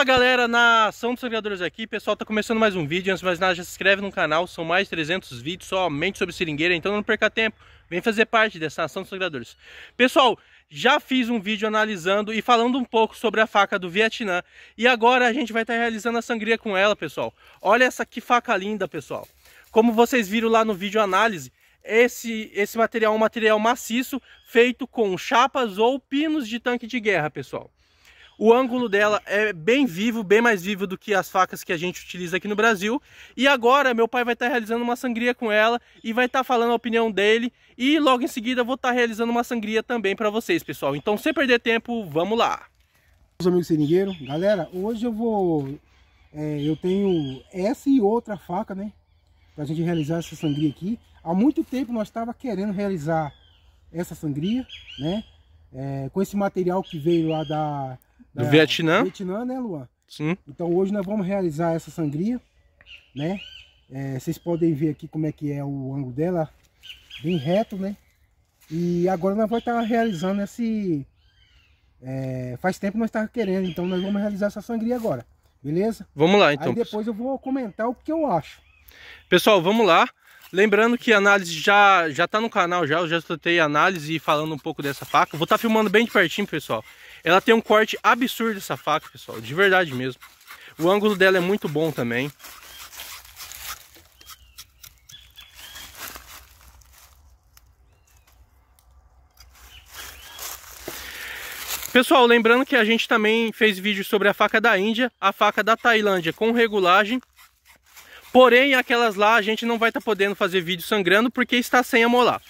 Fala galera, nação dos criadores aqui, pessoal, tá começando mais um vídeo, antes de mais nada já se inscreve no canal, são mais de 300 vídeos somente sobre seringueira, então não perca tempo, vem fazer parte dessa nação dos criadores. Pessoal, já fiz um vídeo analisando e falando um pouco sobre a faca do Vietnã, e agora a gente vai estar tá realizando a sangria com ela, pessoal. Olha essa que faca linda, pessoal. Como vocês viram lá no vídeo análise, esse, esse material é um material maciço feito com chapas ou pinos de tanque de guerra, pessoal. O ângulo dela é bem vivo, bem mais vivo do que as facas que a gente utiliza aqui no Brasil. E agora meu pai vai estar tá realizando uma sangria com ela e vai estar tá falando a opinião dele. E logo em seguida vou estar tá realizando uma sangria também para vocês, pessoal. Então sem perder tempo, vamos lá! Os amigos seringueiros, galera, hoje eu vou... É, eu tenho essa e outra faca, né? Pra gente realizar essa sangria aqui. Há muito tempo nós estava querendo realizar essa sangria, né? É, com esse material que veio lá da do Vietnã. Vietnã, né, Luan? Sim. Então hoje nós vamos realizar essa sangria, né? É, vocês podem ver aqui como é que é o ângulo dela, bem reto, né? E agora nós vamos estar realizando esse... É, faz tempo nós estávamos querendo, então nós vamos realizar essa sangria agora, beleza? Vamos lá, então. Aí depois eu vou comentar o que eu acho. Pessoal, vamos lá. Lembrando que a análise já já tá no canal já, eu já estou a análise falando um pouco dessa faca. Vou estar tá filmando bem de pertinho, pessoal. Ela tem um corte absurdo essa faca, pessoal, de verdade mesmo. O ângulo dela é muito bom também. Pessoal, lembrando que a gente também fez vídeo sobre a faca da Índia, a faca da Tailândia com regulagem. Porém, aquelas lá a gente não vai estar tá podendo fazer vídeo sangrando porque está sem amolar.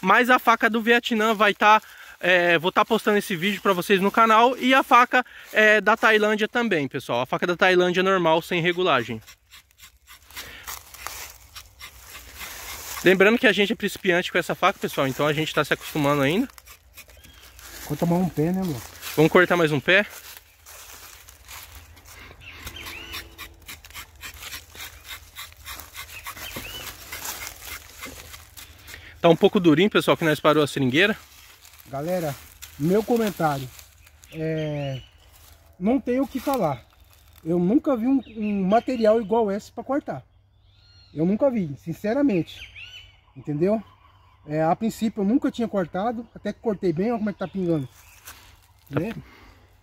Mas a faca do Vietnã vai estar tá é, vou estar tá postando esse vídeo para vocês no canal e a faca é, da Tailândia também, pessoal. A faca da Tailândia normal, sem regulagem. Lembrando que a gente é principiante com essa faca, pessoal, então a gente está se acostumando ainda. Corta mais um pé, né, amor? Vamos cortar mais um pé? Tá um pouco durinho, pessoal, que nós parou a seringueira. Galera, meu comentário. É... Não tenho o que falar. Eu nunca vi um, um material igual esse para cortar. Eu nunca vi, sinceramente. Entendeu? É, a princípio eu nunca tinha cortado. Até que cortei bem, olha como é que tá pingando. Né?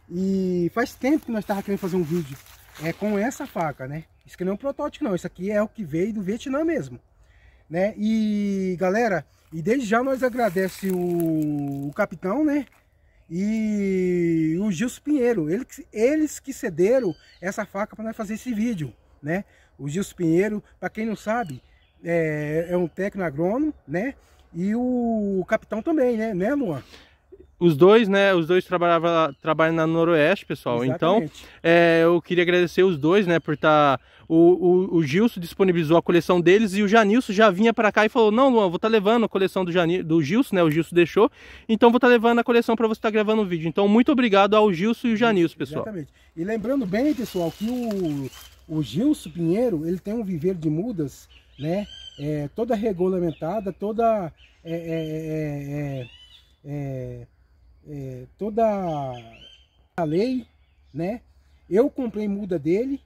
E faz tempo que nós estávamos querendo fazer um vídeo é, com essa faca, né? Isso aqui não é um protótipo não, isso aqui é o que veio do Vietnã mesmo né? E galera, e desde já nós agradece o, o capitão, né? E o Gilson Pinheiro, ele, eles que cederam essa faca para nós fazer esse vídeo, né? O Gilson Pinheiro, para quem não sabe, é, é um técnico agrônomo, né? E o capitão também, né? Né, Luan? Os dois, né? Os dois trabalhava, trabalham na Noroeste, pessoal. Então, Exatamente. Então, é, eu queria agradecer os dois, né? Por estar. Tá, o, o, o, Gilson disponibilizou a coleção deles e o Janilson já vinha para cá e falou: Não, Luan, vou estar tá levando a coleção do, Janil, do Gilson, né? O Gilson deixou. Então, vou estar tá levando a coleção para você estar tá gravando o vídeo. Então, muito obrigado ao Gilson e o Janilson, pessoal. Exatamente. E lembrando bem, pessoal, que o, o Gilson Pinheiro ele tem um viveiro de mudas, né? É, toda regulamentada, toda. É, é, é, é, é é, toda a lei, né? Eu comprei muda dele,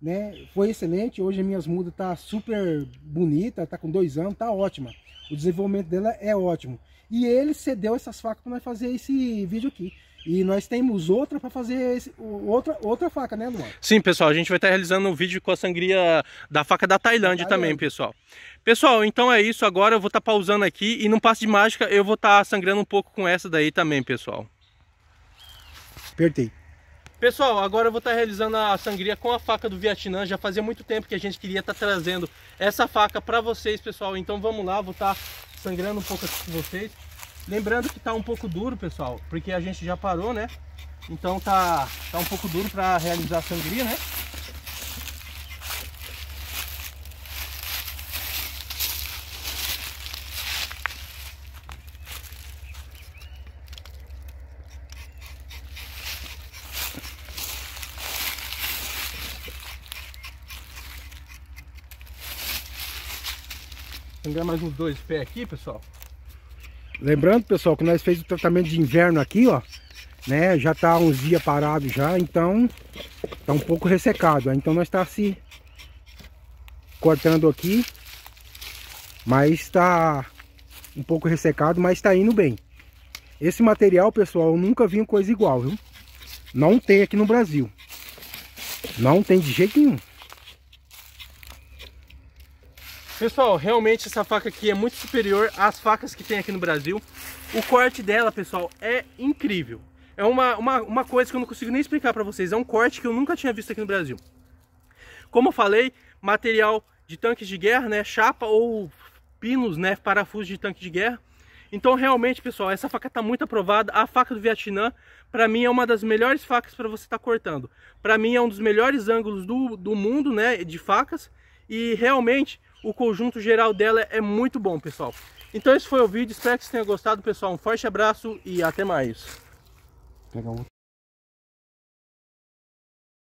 né? Foi excelente. Hoje minhas mudas tá super bonita, tá com dois anos, tá ótima. O desenvolvimento dela é ótimo. E ele cedeu essas facas para nós fazer esse vídeo aqui. E nós temos outra para fazer esse, outra, outra faca, né, Luan? Sim, pessoal, a gente vai estar realizando um vídeo com a sangria da faca da Tailândia, da também, pessoal. Pessoal, então é isso. Agora eu vou estar pausando aqui e num passo de mágica eu vou estar sangrando um pouco com essa daí também, pessoal. Apertei. Pessoal, agora eu vou estar realizando a sangria com a faca do Vietnã. Já fazia muito tempo que a gente queria estar trazendo essa faca para vocês, pessoal. Então vamos lá, vou estar sangrando um pouco aqui com vocês. Lembrando que tá um pouco duro, pessoal, porque a gente já parou, né? Então tá, tá um pouco duro para realizar a sangria, né? Vou pegar mais uns dois pés aqui, pessoal. Lembrando, pessoal, que nós fez o tratamento de inverno aqui, ó. Né? Já tá uns dias parado já, então tá um pouco ressecado. Ó. Então nós tá se cortando aqui. Mas tá um pouco ressecado, mas tá indo bem. Esse material, pessoal, eu nunca vi uma coisa igual, viu? Não tem aqui no Brasil. Não tem de jeito nenhum. Pessoal, realmente essa faca aqui é muito superior às facas que tem aqui no Brasil. O corte dela, pessoal, é incrível. É uma, uma, uma coisa que eu não consigo nem explicar para vocês. É um corte que eu nunca tinha visto aqui no Brasil. Como eu falei, material de tanques de guerra, né? Chapa ou pinos, né? Parafusos de tanque de guerra. Então, realmente, pessoal, essa faca está muito aprovada. A faca do Vietnã, para mim, é uma das melhores facas para você estar tá cortando. Para mim, é um dos melhores ângulos do, do mundo, né, de facas. E, realmente, o conjunto geral dela é muito bom, pessoal. Então esse foi o vídeo, espero que vocês tenham gostado, pessoal. Um forte abraço e até mais.